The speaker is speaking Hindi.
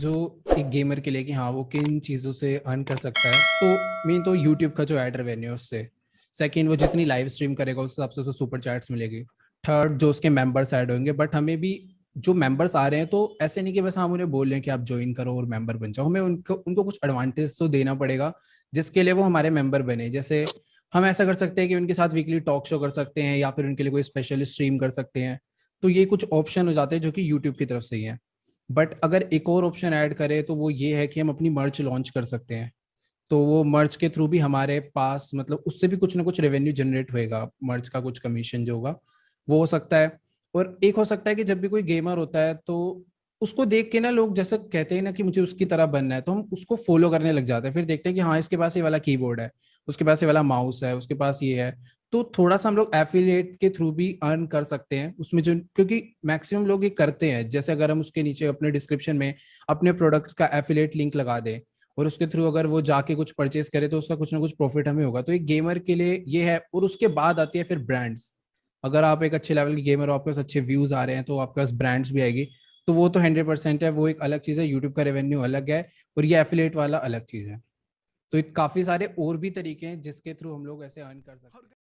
जो एक गेमर के लिए कि हाँ वो किन चीज़ों से अर्न कर सकता है तो मेन तो यूट्यूब का जो एड रेवेन्यू है उससे सेकेंड वो जितनी लाइव स्ट्रीम करेगा उस हिसाब से उसे सुपर चैट्स मिलेगी थर्ड जो उसके मेंबर्स ऐड होंगे बट हमें भी जो मेंबर्स आ रहे हैं तो ऐसे नहीं कि बस हम उन्हें बोल रहे हैं कि आप ज्वाइन करो और मेंबर बन जाओ हमें उनको उनको कुछ एडवांटेज तो देना पड़ेगा जिसके लिए वो हमारे मेंबर बने जैसे हम ऐसा कर सकते हैं कि उनके साथ वीकली टॉक शो कर सकते हैं या फिर उनके लिए कोई स्पेशल स्ट्रीम कर सकते हैं तो ये कुछ ऑप्शन हो जाते हैं जो कि यूट्यूब की तरफ से ही है बट अगर एक और ऑप्शन ऐड करें तो वो ये है कि हम अपनी मर्च लॉन्च कर सकते हैं तो वो मर्च के थ्रू भी हमारे पास मतलब उससे भी कुछ ना कुछ रेवेन्यू जनरेट होएगा मर्च का कुछ कमीशन जो होगा वो हो सकता है और एक हो सकता है कि जब भी कोई गेमर होता है तो उसको देख के ना लोग जैसे कहते हैं ना कि मुझे उसकी तरह बनना है तो हम उसको फॉलो करने लग जाते हैं फिर देखते हैं कि हाँ इसके पास ये वाला कीबोर्ड है उसके पास ये वाला माउस है उसके पास ये है तो थोड़ा सा हम लोग एफिलिएट के थ्रू भी अर्न कर सकते हैं उसमें जो क्योंकि मैक्सिमम लोग ये करते हैं जैसे अगर हम उसके नीचे अपने डिस्क्रिप्शन में अपने प्रोडक्ट्स का एफिलिएट लिंक लगा दें और उसके थ्रू अगर वो जाके कुछ परचेस करे तो उसका कुछ ना कुछ प्रॉफिट हमें होगा तो एक गेमर के लिए ये है और उसके बाद आती है फिर ब्रांड्स अगर आप एक अच्छे लेवल के गेमर हो आपके पास अच्छे व्यूज आ रहे हैं तो आपके पास ब्रांड्स भी आएगी तो वो तो हंड्रेड परसेंट है वो एक अलग चीज़ है यूट्यूब का रेवेन्यू अलग है और ये एफिलेट वाला अलग चीज़ है तो काफ़ी सारे और भी तरीके हैं जिसके थ्रू हम लोग ऐसे अर्न कर सकते हैं